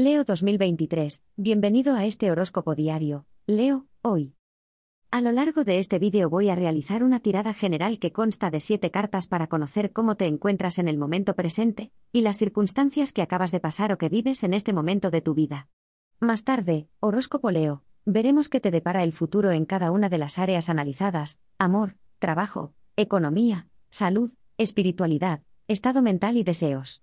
Leo 2023, bienvenido a este horóscopo diario, Leo, hoy. A lo largo de este vídeo voy a realizar una tirada general que consta de 7 cartas para conocer cómo te encuentras en el momento presente, y las circunstancias que acabas de pasar o que vives en este momento de tu vida. Más tarde, horóscopo Leo, veremos qué te depara el futuro en cada una de las áreas analizadas, amor, trabajo, economía, salud, espiritualidad, estado mental y deseos.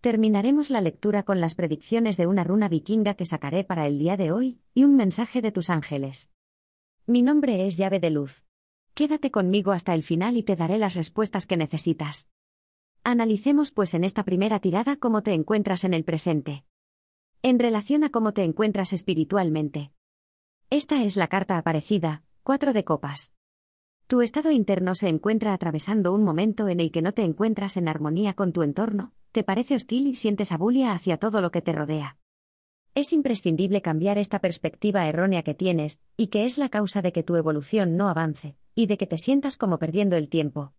Terminaremos la lectura con las predicciones de una runa vikinga que sacaré para el día de hoy, y un mensaje de tus ángeles. Mi nombre es llave de luz. Quédate conmigo hasta el final y te daré las respuestas que necesitas. Analicemos pues en esta primera tirada cómo te encuentras en el presente. En relación a cómo te encuentras espiritualmente. Esta es la carta aparecida, cuatro de copas. Tu estado interno se encuentra atravesando un momento en el que no te encuentras en armonía con tu entorno, te parece hostil y sientes abulia hacia todo lo que te rodea. Es imprescindible cambiar esta perspectiva errónea que tienes, y que es la causa de que tu evolución no avance, y de que te sientas como perdiendo el tiempo.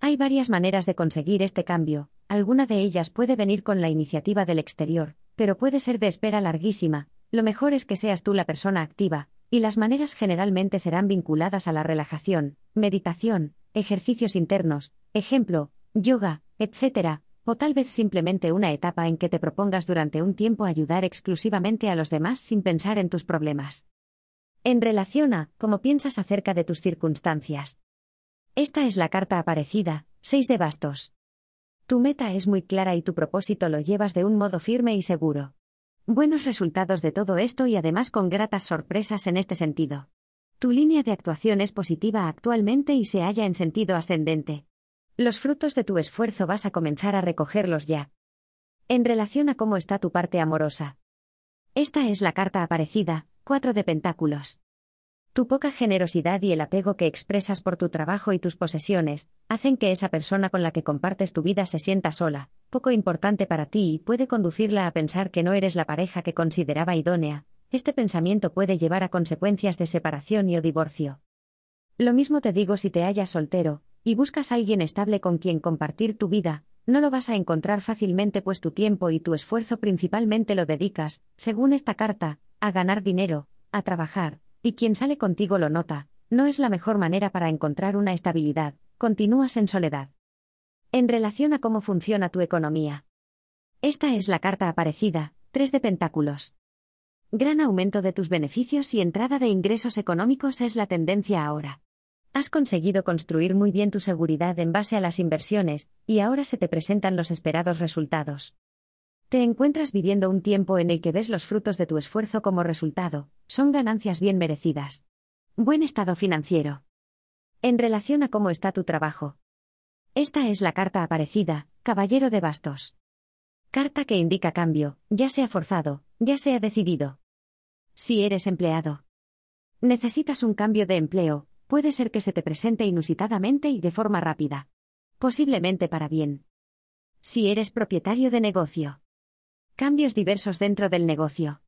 Hay varias maneras de conseguir este cambio, alguna de ellas puede venir con la iniciativa del exterior, pero puede ser de espera larguísima, lo mejor es que seas tú la persona activa, y las maneras generalmente serán vinculadas a la relajación, meditación, ejercicios internos, ejemplo, yoga, etc., o tal vez simplemente una etapa en que te propongas durante un tiempo ayudar exclusivamente a los demás sin pensar en tus problemas. En relación a cómo piensas acerca de tus circunstancias. Esta es la carta aparecida, 6 de bastos. Tu meta es muy clara y tu propósito lo llevas de un modo firme y seguro. Buenos resultados de todo esto y además con gratas sorpresas en este sentido. Tu línea de actuación es positiva actualmente y se halla en sentido ascendente. Los frutos de tu esfuerzo vas a comenzar a recogerlos ya. En relación a cómo está tu parte amorosa. Esta es la carta aparecida, cuatro de Pentáculos. Tu poca generosidad y el apego que expresas por tu trabajo y tus posesiones, hacen que esa persona con la que compartes tu vida se sienta sola, poco importante para ti y puede conducirla a pensar que no eres la pareja que consideraba idónea. Este pensamiento puede llevar a consecuencias de separación y o divorcio. Lo mismo te digo si te hallas soltero, y buscas a alguien estable con quien compartir tu vida, no lo vas a encontrar fácilmente pues tu tiempo y tu esfuerzo principalmente lo dedicas, según esta carta, a ganar dinero, a trabajar, y quien sale contigo lo nota, no es la mejor manera para encontrar una estabilidad, continúas en soledad. En relación a cómo funciona tu economía. Esta es la carta aparecida, 3 de Pentáculos. Gran aumento de tus beneficios y entrada de ingresos económicos es la tendencia ahora. Has conseguido construir muy bien tu seguridad en base a las inversiones, y ahora se te presentan los esperados resultados. Te encuentras viviendo un tiempo en el que ves los frutos de tu esfuerzo como resultado, son ganancias bien merecidas. Buen estado financiero. En relación a cómo está tu trabajo. Esta es la carta aparecida, Caballero de Bastos. Carta que indica cambio, ya sea forzado, ya sea decidido. Si eres empleado. Necesitas un cambio de empleo, puede ser que se te presente inusitadamente y de forma rápida. Posiblemente para bien. Si eres propietario de negocio. Cambios diversos dentro del negocio.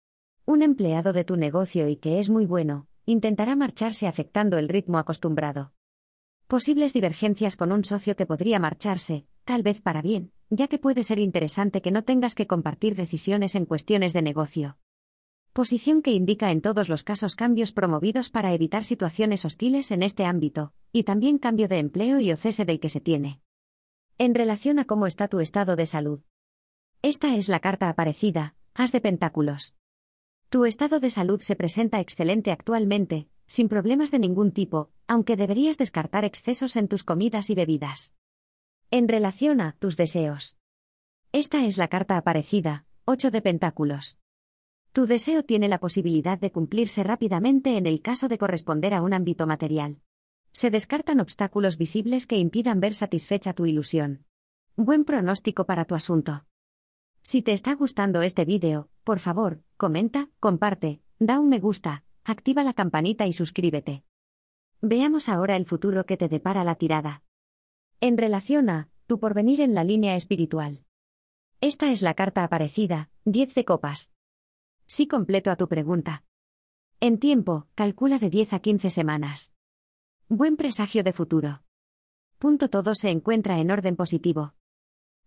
Un empleado de tu negocio y que es muy bueno, intentará marcharse afectando el ritmo acostumbrado. Posibles divergencias con un socio que podría marcharse, tal vez para bien, ya que puede ser interesante que no tengas que compartir decisiones en cuestiones de negocio posición que indica en todos los casos cambios promovidos para evitar situaciones hostiles en este ámbito, y también cambio de empleo y o cese del que se tiene. En relación a cómo está tu estado de salud. Esta es la carta aparecida, As de Pentáculos. Tu estado de salud se presenta excelente actualmente, sin problemas de ningún tipo, aunque deberías descartar excesos en tus comidas y bebidas. En relación a tus deseos. Esta es la carta aparecida, 8 de Pentáculos. Tu deseo tiene la posibilidad de cumplirse rápidamente en el caso de corresponder a un ámbito material. Se descartan obstáculos visibles que impidan ver satisfecha tu ilusión. Buen pronóstico para tu asunto. Si te está gustando este vídeo, por favor, comenta, comparte, da un me gusta, activa la campanita y suscríbete. Veamos ahora el futuro que te depara la tirada. En relación a tu porvenir en la línea espiritual. Esta es la carta aparecida, 10 de copas. Sí completo a tu pregunta. En tiempo, calcula de 10 a 15 semanas. Buen presagio de futuro. Punto todo se encuentra en orden positivo.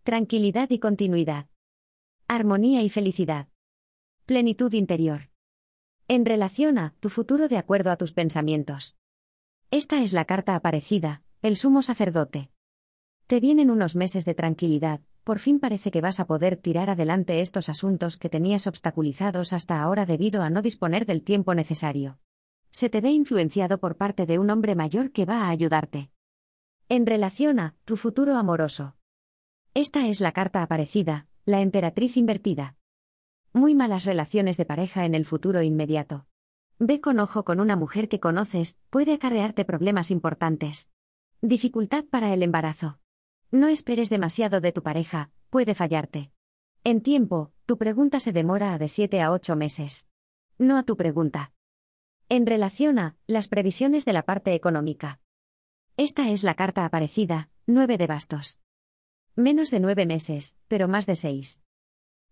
Tranquilidad y continuidad. Armonía y felicidad. Plenitud interior. En relación a tu futuro de acuerdo a tus pensamientos. Esta es la carta aparecida, el sumo sacerdote. Te vienen unos meses de tranquilidad, por fin parece que vas a poder tirar adelante estos asuntos que tenías obstaculizados hasta ahora debido a no disponer del tiempo necesario. Se te ve influenciado por parte de un hombre mayor que va a ayudarte. En relación a tu futuro amoroso. Esta es la carta aparecida, la emperatriz invertida. Muy malas relaciones de pareja en el futuro inmediato. Ve con ojo con una mujer que conoces, puede acarrearte problemas importantes. Dificultad para el embarazo. No esperes demasiado de tu pareja, puede fallarte. En tiempo, tu pregunta se demora a de 7 a 8 meses. No a tu pregunta. En relación a las previsiones de la parte económica. Esta es la carta aparecida, 9 de bastos. Menos de 9 meses, pero más de 6.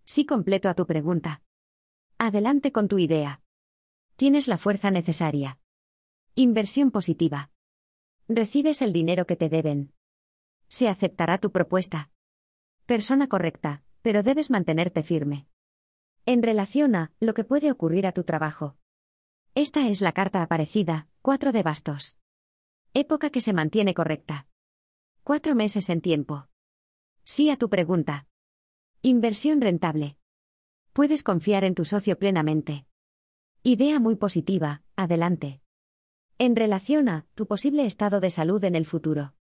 Sí completo a tu pregunta. Adelante con tu idea. Tienes la fuerza necesaria. Inversión positiva. Recibes el dinero que te deben. Se aceptará tu propuesta. Persona correcta, pero debes mantenerte firme. En relación a lo que puede ocurrir a tu trabajo. Esta es la carta aparecida, cuatro de bastos. Época que se mantiene correcta. Cuatro meses en tiempo. Sí a tu pregunta. Inversión rentable. Puedes confiar en tu socio plenamente. Idea muy positiva, adelante. En relación a tu posible estado de salud en el futuro.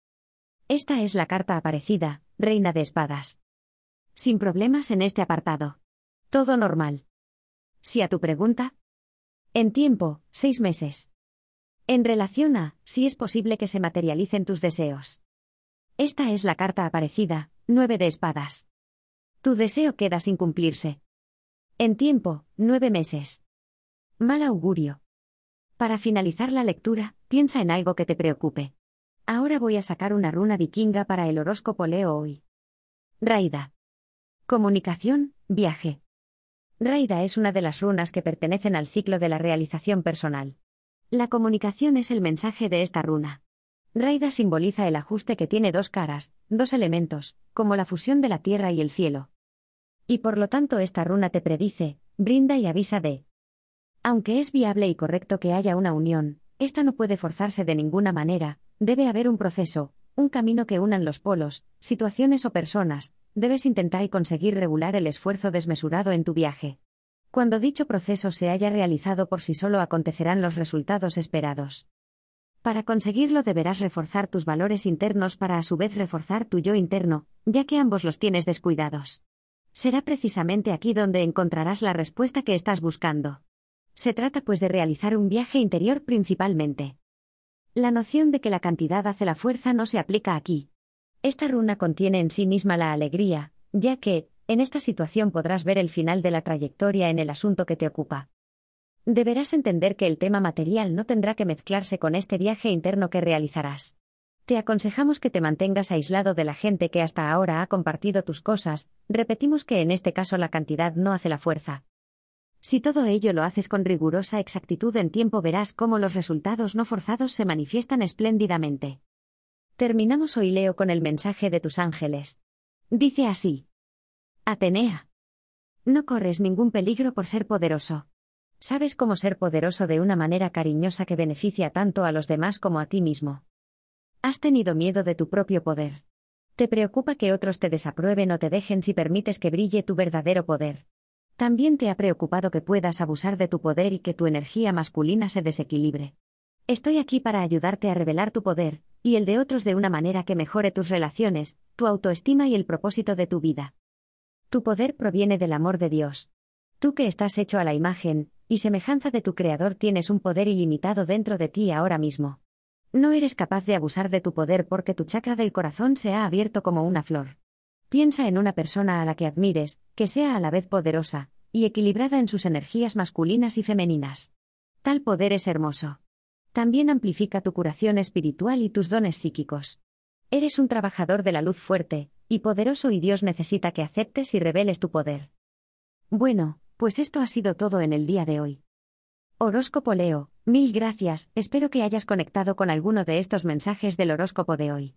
Esta es la carta aparecida, Reina de Espadas. Sin problemas en este apartado. Todo normal. Si a tu pregunta. En tiempo, seis meses. En relación a, si es posible que se materialicen tus deseos. Esta es la carta aparecida, nueve de espadas. Tu deseo queda sin cumplirse. En tiempo, nueve meses. Mal augurio. Para finalizar la lectura, piensa en algo que te preocupe. Ahora voy a sacar una runa vikinga para el horóscopo Leo hoy. Raida. Comunicación, viaje. Raida es una de las runas que pertenecen al ciclo de la realización personal. La comunicación es el mensaje de esta runa. Raida simboliza el ajuste que tiene dos caras, dos elementos, como la fusión de la tierra y el cielo. Y por lo tanto esta runa te predice, brinda y avisa de. Aunque es viable y correcto que haya una unión, esta no puede forzarse de ninguna manera, Debe haber un proceso, un camino que unan los polos, situaciones o personas, debes intentar y conseguir regular el esfuerzo desmesurado en tu viaje. Cuando dicho proceso se haya realizado por sí solo acontecerán los resultados esperados. Para conseguirlo deberás reforzar tus valores internos para a su vez reforzar tu yo interno, ya que ambos los tienes descuidados. Será precisamente aquí donde encontrarás la respuesta que estás buscando. Se trata pues de realizar un viaje interior principalmente. La noción de que la cantidad hace la fuerza no se aplica aquí. Esta runa contiene en sí misma la alegría, ya que, en esta situación podrás ver el final de la trayectoria en el asunto que te ocupa. Deberás entender que el tema material no tendrá que mezclarse con este viaje interno que realizarás. Te aconsejamos que te mantengas aislado de la gente que hasta ahora ha compartido tus cosas, repetimos que en este caso la cantidad no hace la fuerza. Si todo ello lo haces con rigurosa exactitud en tiempo verás cómo los resultados no forzados se manifiestan espléndidamente. Terminamos hoy Leo con el mensaje de tus ángeles. Dice así. Atenea. No corres ningún peligro por ser poderoso. Sabes cómo ser poderoso de una manera cariñosa que beneficia tanto a los demás como a ti mismo. Has tenido miedo de tu propio poder. Te preocupa que otros te desaprueben o te dejen si permites que brille tu verdadero poder. También te ha preocupado que puedas abusar de tu poder y que tu energía masculina se desequilibre. Estoy aquí para ayudarte a revelar tu poder, y el de otros de una manera que mejore tus relaciones, tu autoestima y el propósito de tu vida. Tu poder proviene del amor de Dios. Tú que estás hecho a la imagen y semejanza de tu Creador tienes un poder ilimitado dentro de ti ahora mismo. No eres capaz de abusar de tu poder porque tu chakra del corazón se ha abierto como una flor. Piensa en una persona a la que admires, que sea a la vez poderosa y equilibrada en sus energías masculinas y femeninas. Tal poder es hermoso. También amplifica tu curación espiritual y tus dones psíquicos. Eres un trabajador de la luz fuerte y poderoso y Dios necesita que aceptes y reveles tu poder. Bueno, pues esto ha sido todo en el día de hoy. Horóscopo Leo, mil gracias, espero que hayas conectado con alguno de estos mensajes del horóscopo de hoy.